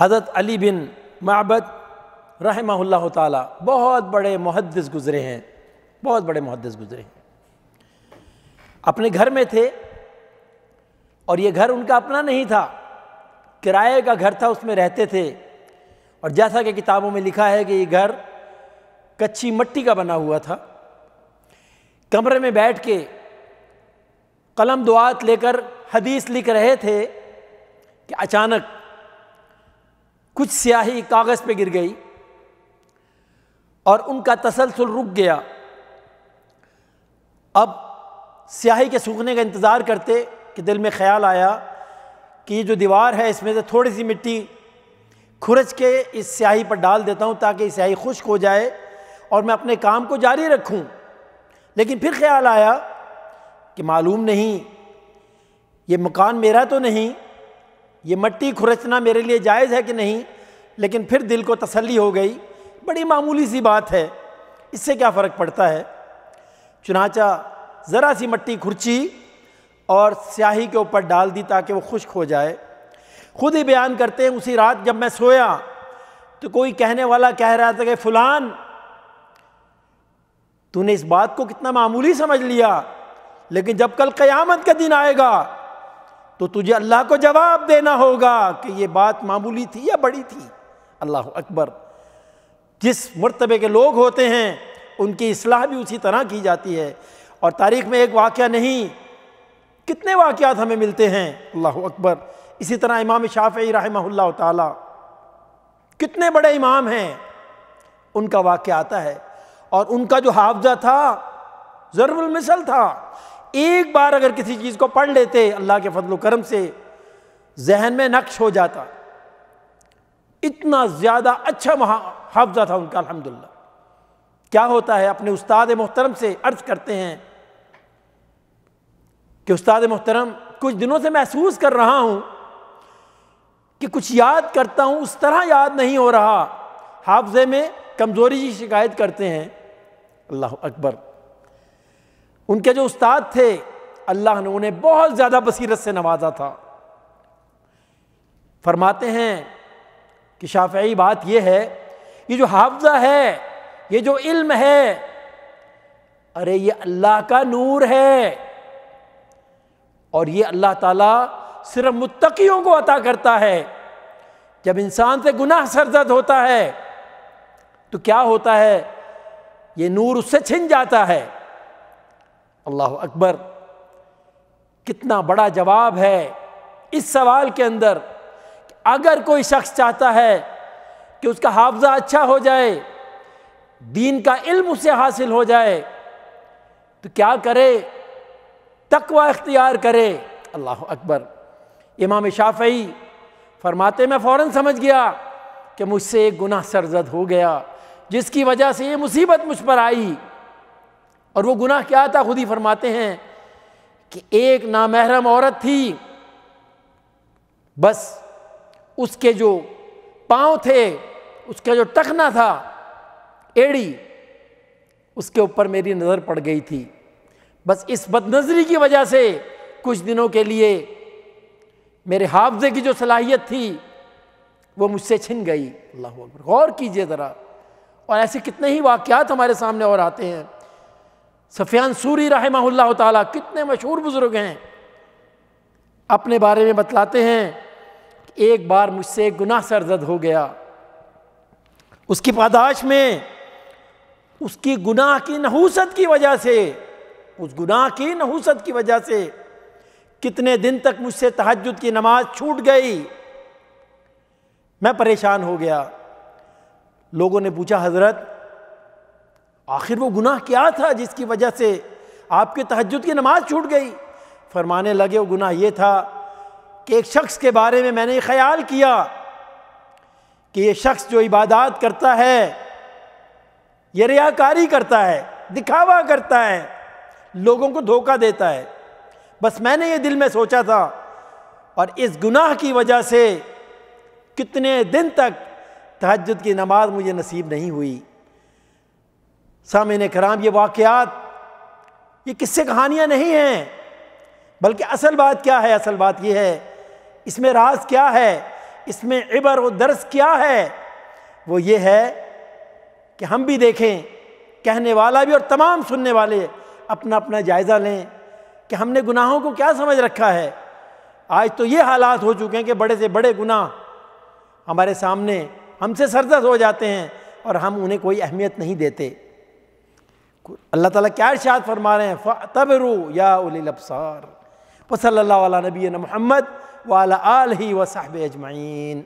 हज़रत अली बिन मबद रहमल्ला ताली बड़े मुहदस गुज़रे हैं बहुत बड़े मुहदस गुज़रे हैं अपने घर में थे और ये घर उनका अपना नहीं था किराए का घर था उसमें रहते थे और जैसा कि किताबों में लिखा है कि ये घर कच्ची मट्टी का बना हुआ था कमरे में बैठ के कलम दुआत लेकर हदीस लिख रहे थे कि अचानक कुछ स्याही कागज़ पे गिर गई और उनका तसलसल रुक गया अब स्याही के सूखने का इंतज़ार करते कि दिल में ख्याल आया कि ये जो दीवार है इसमें से थोड़ी सी मिट्टी खुरच के इस स्याही पर डाल देता हूँ ताकि स्याही खुश्क हो जाए और मैं अपने काम को जारी रखूँ लेकिन फिर ख्याल आया कि मालूम नहीं ये मकान मेरा तो नहीं ये मट्टी खुरचना मेरे लिए जायज़ है कि नहीं लेकिन फिर दिल को तसल्ली हो गई बड़ी मामूली सी बात है इससे क्या फ़र्क पड़ता है चुनाचा ज़रा सी मट्टी खुरची और स्याही के ऊपर डाल दी ताकि वो खुश्क हो जाए खुद ही बयान करते हैं उसी रात जब मैं सोया तो कोई कहने वाला कह रहा था कि फलान तूने इस बात को कितना मामूली समझ लिया लेकिन जब कल क़यामत का दिन आएगा तो तुझे अल्लाह को जवाब देना होगा कि ये बात मामूली थी या बड़ी थी अल्लाह अकबर जिस मरतबे के लोग होते हैं उनकी असलाह भी उसी तरह की जाती है और तारीख़ में एक वाक़ नहीं कितने वाक़ात हमें मिलते हैं अल्लाह अकबर इसी तरह इमाम शाफ़ी रहमल्ला ताला कितने बड़े इमाम हैं उनका वाक़ आता है और उनका जो हाफजा था ज़रूर मिसल था एक बार अगर किसी चीज़ को पढ़ लेते अल्लाह के फजल करम से जहन में नक्श हो जाता इतना ज़्यादा अच्छा महा हाफजा था उनका अलहमदिल्ला क्या होता है अपने उस्ताद मोहतरम से अर्ज करते हैं कि उस्ताद मोहतरम कुछ दिनों से महसूस कर रहा हूँ कि कुछ याद करता हूँ उस तरह याद नहीं हो रहा हाफजे में कमज़ोरी की शिकायत करते हैं अल्लाह अकबर उनके जो उस्ताद थे अल्लाह ने उन्हें बहुत ज़्यादा बसीरत से नवाजा था फरमाते हैं कि शाफी बात यह है ये जो हाफजा है ये जो इल्म है अरे ये अल्लाह का नूर है और ये अल्लाह ताला सिर्फ मुत्तकियों को अता करता है जब इंसान से गुनाह सरजद होता है तो क्या होता है ये नूर उससे छिन जाता है अल्लाह अकबर कितना बड़ा जवाब है इस सवाल के अंदर अगर कोई शख्स चाहता है कि उसका हाफजा अच्छा हो जाए दीन का इल्म उसे हासिल हो जाए तो क्या करे तकवा इख्तियार करे अल्लाह अकबर इमाम शाफई फरमाते मैं फ़ौर समझ गया कि मुझसे एक गुनाह सरजद हो गया जिसकी वजह से ये मुसीबत मुझ पर आई और वो गुनाह क्या था खुद ही फरमाते हैं कि एक नामहरम औरत थी बस उसके जो पांव थे उसका जो टखना था एड़ी उसके ऊपर मेरी नज़र पड़ गई थी बस इस बदनज़री की वजह से कुछ दिनों के लिए मेरे हाफजे की जो सलाहियत थी वो मुझसे छिन गई अल्लाह गौर कीजिए ज़रा और ऐसे कितने ही वाक़ात हमारे सामने और आते हैं सफियान सूरी रहमल्ला ताला कितने मशहूर बुज़ुर्ग हैं अपने बारे में बतलाते हैं एक बार मुझसे गुनाह सरजद हो गया उसकी पादाश में उसकी गुनाह की नहूसत की वजह से उस गुनाह की नहूसत की वजह से कितने दिन तक मुझसे तहजद की नमाज छूट गई मैं परेशान हो गया लोगों ने पूछा हज़रत आखिर वो गुनाह क्या था जिसकी वजह से आपके तहजद की नमाज छूट गई फरमाने लगे वो गुनाह ये था कि एक शख्स के बारे में मैंने ख्याल किया कि ये शख्स जो इबादत करता है ये रियाकारी करता है दिखावा करता है लोगों को धोखा देता है बस मैंने ये दिल में सोचा था और इस गुनाह की वजह से कितने दिन तक तहजद की नमाज मुझे नसीब नहीं हुई सामिन कराम ये वाक़ात ये किस्से कहानियाँ नहीं हैं बल्कि असल बात क्या है असल बात यह है इसमें राज क्या है इसमें इबर व दर्स क्या है वो ये है कि हम भी देखें कहने वाला भी और तमाम सुनने वाले अपना अपना जायज़ा लें कि हमने गुनाहों को क्या समझ रखा है आज तो ये हालात हो चुके हैं कि बड़े से बड़े गुनाह हमारे सामने हमसे सरदर्द हो जाते हैं और हम उन्हें कोई अहमियत नहीं देते اللہ تعالیٰ کیا ارشاد فرما رہے ہیں فَعْتَبِرُوا يَا أُولِي الْأَبْصَارِ وَسَلَّ اللَّهُ عَلَى نَبِيِّنَ مُحَمَّدْ وَعَلَى آلِهِ وَصَحْبِ اَجْمَعِينَ